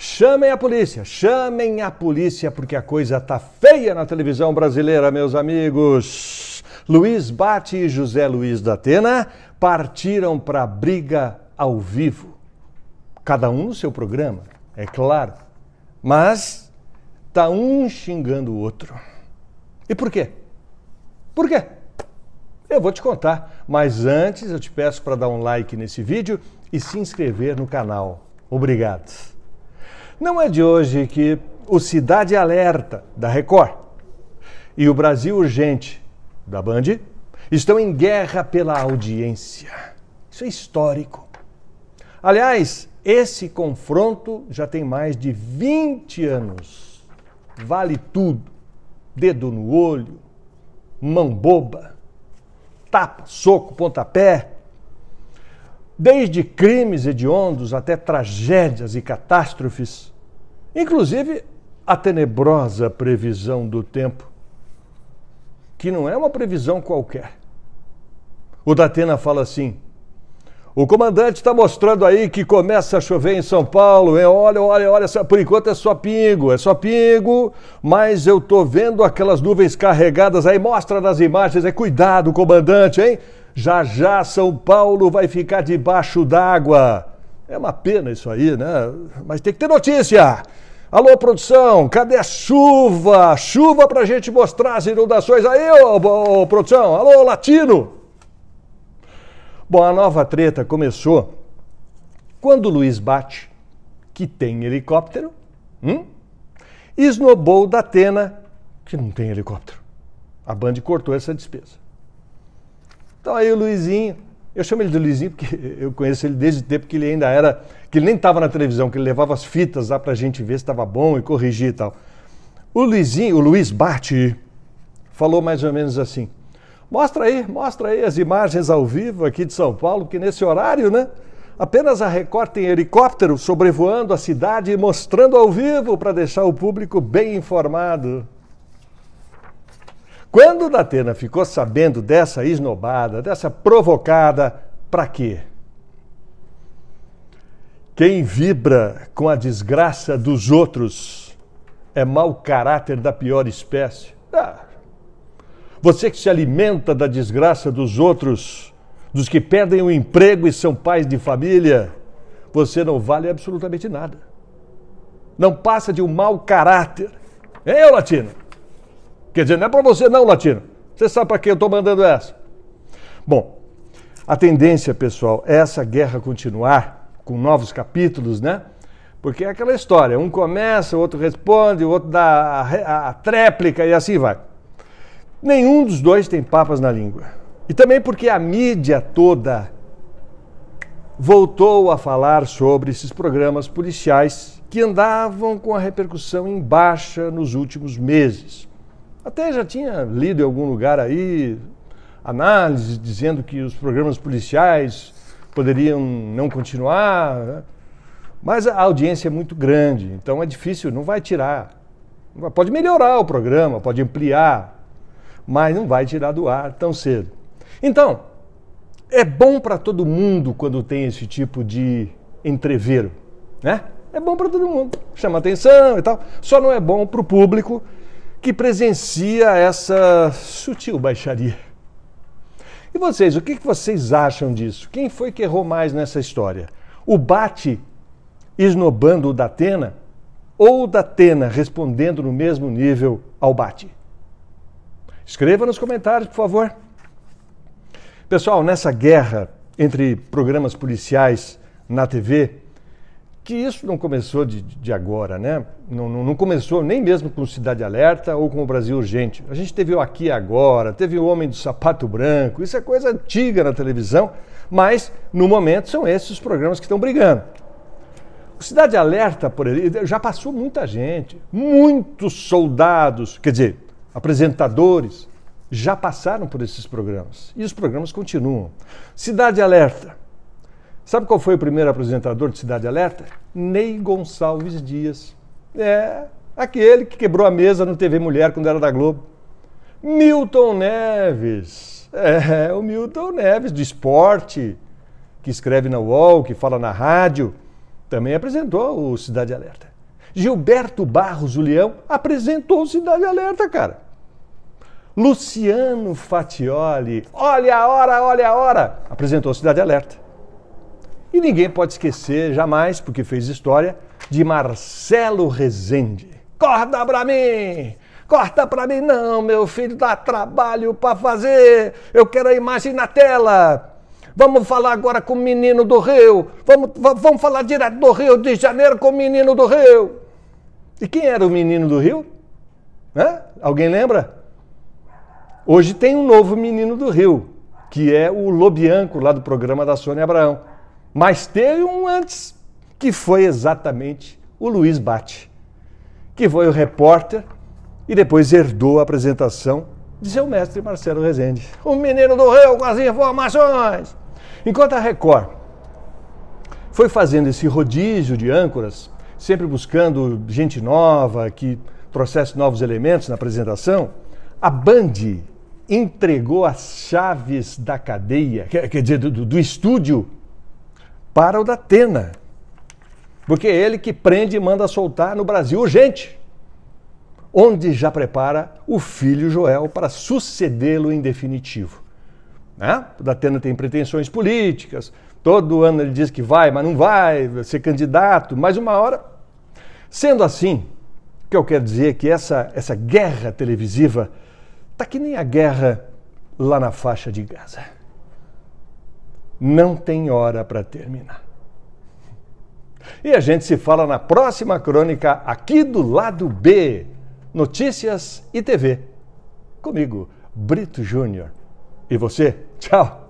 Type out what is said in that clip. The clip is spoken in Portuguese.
Chamem a polícia, chamem a polícia, porque a coisa tá feia na televisão brasileira, meus amigos. Luiz Bate e José Luiz da Atena partiram para a briga ao vivo. Cada um no seu programa, é claro. Mas tá um xingando o outro. E por quê? Por quê? Eu vou te contar, mas antes eu te peço para dar um like nesse vídeo e se inscrever no canal. Obrigado. Não é de hoje que o Cidade Alerta, da Record, e o Brasil Urgente, da Band, estão em guerra pela audiência. Isso é histórico. Aliás, esse confronto já tem mais de 20 anos. Vale tudo. Dedo no olho, mão boba, tapa, soco, pontapé desde crimes hediondos até tragédias e catástrofes, inclusive a tenebrosa previsão do tempo, que não é uma previsão qualquer. O Datena fala assim: o comandante está mostrando aí que começa a chover em São Paulo. É, olha, olha, olha, por enquanto é só pingo, é só pingo, mas eu tô vendo aquelas nuvens carregadas aí, mostra nas imagens, é cuidado, comandante, hein? Já já São Paulo vai ficar debaixo d'água. É uma pena isso aí, né? Mas tem que ter notícia. Alô, produção, cadê a chuva? Chuva pra gente mostrar as inundações aí, ô, ô, ô produção. Alô, latino. Bom, a nova treta começou quando o Luiz Bate, que tem helicóptero, hum? esnobou da Atena, que não tem helicóptero. A Band cortou essa despesa. Então aí o Luizinho, eu chamo ele de Luizinho porque eu conheço ele desde o tempo que ele ainda era, que ele nem estava na televisão, que ele levava as fitas lá para a gente ver se estava bom e corrigir e tal. O Luizinho, o Luiz Bate, falou mais ou menos assim: mostra aí, mostra aí as imagens ao vivo aqui de São Paulo, que nesse horário, né? Apenas a Record tem helicóptero sobrevoando a cidade e mostrando ao vivo para deixar o público bem informado. Quando o Datena ficou sabendo dessa esnobada, dessa provocada, para quê? Quem vibra com a desgraça dos outros é mau caráter da pior espécie. Ah. Você que se alimenta da desgraça dos outros, dos que perdem o emprego e são pais de família, você não vale absolutamente nada. Não passa de um mau caráter. Eu, Latina? Quer dizer, não é para você não, latino. Você sabe para quem eu estou mandando essa. Bom, a tendência, pessoal, é essa guerra continuar com novos capítulos, né? Porque é aquela história, um começa, o outro responde, o outro dá a, a, tréplica e assim vai. Nenhum dos dois tem papas na língua. E também porque a mídia toda voltou a falar sobre esses programas policiais que andavam com a repercussão em baixa nos últimos meses. Até já tinha lido em algum lugar aí análise dizendo que os programas policiais poderiam não continuar. Né? Mas a audiência é muito grande, então é difícil, não vai tirar. Pode melhorar o programa, pode ampliar, mas não vai tirar do ar tão cedo. Então, é bom para todo mundo quando tem esse tipo de entreveiro, né? É bom para todo mundo, chama atenção e tal. Só não é bom para o público que presencia essa sutil baixaria. E vocês, o que vocês acham disso? Quem foi que errou mais nessa história? O Bate esnobando o Datena ou o Datena respondendo no mesmo nível ao Bate? Escreva nos comentários, por favor. Pessoal, nessa guerra entre programas policiais na TV, que isso não começou de, de agora, né? Não, não, não, começou nem mesmo com Cidade Alerta ou com o Brasil Urgente. A gente teve o Aqui Agora, teve o Homem do Sapato Branco, isso é coisa antiga na televisão, mas no momento são esses os programas que estão brigando. O Cidade Alerta, por ali, já passou muita gente, muitos soldados, quer dizer, apresentadores, já passaram por esses programas. E os programas continuam. Cidade Alerta Sabe qual foi o primeiro apresentador de Cidade Alerta? Ney Gonçalves Dias. É, aquele que quebrou a mesa no TV Mulher quando era da Globo. Milton Neves. É, o Milton Neves do esporte, que escreve na UOL, que fala na rádio, também apresentou o Cidade Alerta. Gilberto Barros, o Leão, apresentou o Cidade Alerta, cara. Luciano Fatioli, olha a hora, olha a hora, apresentou o Cidade Alerta. E ninguém pode esquecer jamais, porque fez história, de Marcelo Rezende. Corda pra mim! Corta pra mim, não, meu filho, dá trabalho pra fazer! Eu quero a imagem na tela! Vamos falar agora com o menino do Rio! Vamos, vamos falar direto do Rio de Janeiro com o menino do Rio! E quem era o menino do Rio? Hã? Alguém lembra? Hoje tem um novo menino do Rio, que é o Lobianco, lá do programa da Sônia Abraão. Mas teve um antes, que foi exatamente o Luiz Bate, que foi o repórter e depois herdou a apresentação de seu mestre Marcelo Rezende. O mineiro do Rio com as informações! Enquanto a Record foi fazendo esse rodízio de âncoras, sempre buscando gente nova que trouxesse novos elementos na apresentação, a Band entregou as chaves da cadeia, quer dizer, do, do estúdio para o da Atena. Porque é ele que prende e manda soltar no Brasil urgente, onde já prepara o filho Joel para sucedê-lo em definitivo. Né? O Datena tem pretensões políticas, todo ano ele diz que vai, mas não vai, vai ser candidato, mais uma hora. Sendo assim, o que eu quero dizer é que essa, essa guerra televisiva está que nem a guerra lá na faixa de Gaza não tem hora para terminar. E a gente se fala na próxima crônica aqui do lado B, Notícias e TV. Comigo, Brito Júnior. E você? Tchau!